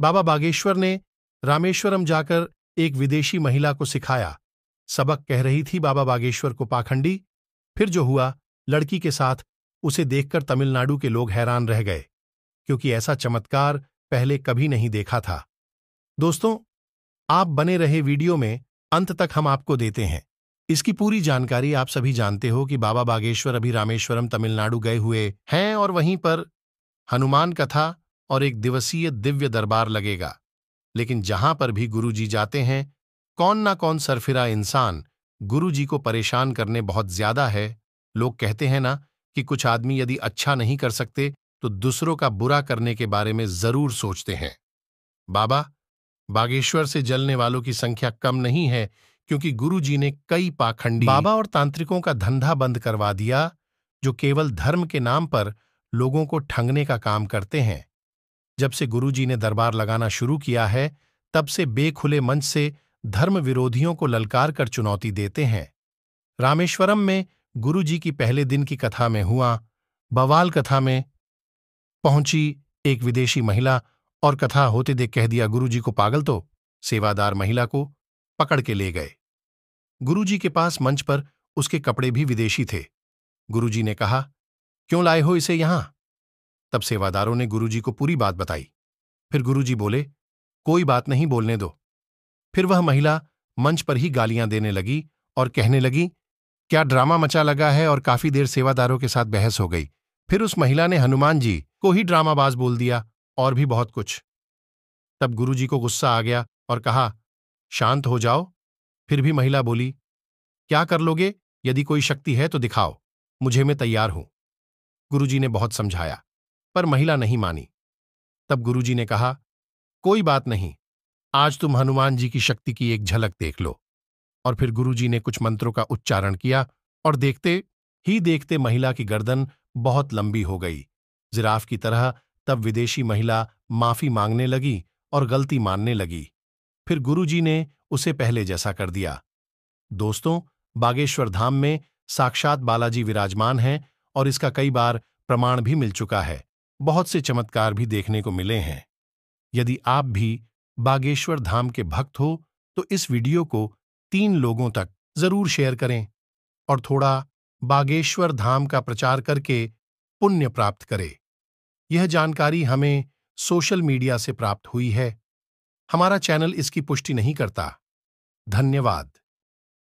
बाबा बागेश्वर ने रामेश्वरम जाकर एक विदेशी महिला को सिखाया सबक कह रही थी बाबा बागेश्वर को पाखंडी फिर जो हुआ लड़की के साथ उसे देखकर तमिलनाडु के लोग हैरान रह गए क्योंकि ऐसा चमत्कार पहले कभी नहीं देखा था दोस्तों आप बने रहे वीडियो में अंत तक हम आपको देते हैं इसकी पूरी जानकारी आप सभी जानते हो कि बाबा बागेश्वर अभी रामेश्वरम तमिलनाडु गए हुए हैं और वहीं पर हनुमान कथा और एक दिवसीय दिव्य दरबार लगेगा लेकिन जहां पर भी गुरुजी जाते हैं कौन ना कौन सरफिरा इंसान गुरुजी को परेशान करने बहुत ज्यादा है लोग कहते हैं ना कि कुछ आदमी यदि अच्छा नहीं कर सकते तो दूसरों का बुरा करने के बारे में जरूर सोचते हैं बाबा बागेश्वर से जलने वालों की संख्या कम नहीं है क्योंकि गुरुजी ने कई पाखंडी बाबा और तांत्रिकों का धंधा बंद करवा दिया जो केवल धर्म के नाम पर लोगों को ठंगने का काम करते हैं जब से गुरुजी ने दरबार लगाना शुरू किया है तब से बेखुले मंच से धर्म विरोधियों को ललकार कर चुनौती देते हैं रामेश्वरम में गुरुजी की पहले दिन की कथा में हुआ बवाल कथा में पहुंची एक विदेशी महिला और कथा होते देख कह दिया गुरुजी को पागल तो सेवादार महिला को पकड़ के ले गए गुरुजी के पास मंच पर उसके कपड़े भी विदेशी थे गुरुजी ने कहा क्यों लाए हो इसे यहां तब सेवादारों ने गुरुजी को पूरी बात बताई फिर गुरुजी बोले कोई बात नहीं बोलने दो फिर वह महिला मंच पर ही गालियां देने लगी और कहने लगी क्या ड्रामा मचा लगा है और काफी देर सेवादारों के साथ बहस हो गई फिर उस महिला ने हनुमान जी को ही ड्रामाबाज बोल दिया और भी बहुत कुछ तब गुरुजी को गुस्सा आ गया और कहा शांत हो जाओ फिर भी महिला बोली क्या कर लोगे यदि कोई शक्ति है तो दिखाओ मुझे मैं तैयार हूं गुरुजी ने बहुत समझाया पर महिला नहीं मानी तब गुरुजी ने कहा कोई बात नहीं आज तुम हनुमान जी की शक्ति की एक झलक देख लो और फिर गुरुजी ने कुछ मंत्रों का उच्चारण किया और देखते ही देखते महिला की गर्दन बहुत लंबी हो गई जिराफ की तरह तब विदेशी महिला माफी मांगने लगी और गलती मानने लगी फिर गुरुजी ने उसे पहले जैसा कर दिया दोस्तों बागेश्वर धाम में साक्षात बालाजी विराजमान हैं और इसका कई बार प्रमाण भी मिल चुका है बहुत से चमत्कार भी देखने को मिले हैं यदि आप भी बागेश्वर धाम के भक्त हो तो इस वीडियो को तीन लोगों तक जरूर शेयर करें और थोड़ा बागेश्वर धाम का प्रचार करके पुण्य प्राप्त करें यह जानकारी हमें सोशल मीडिया से प्राप्त हुई है हमारा चैनल इसकी पुष्टि नहीं करता धन्यवाद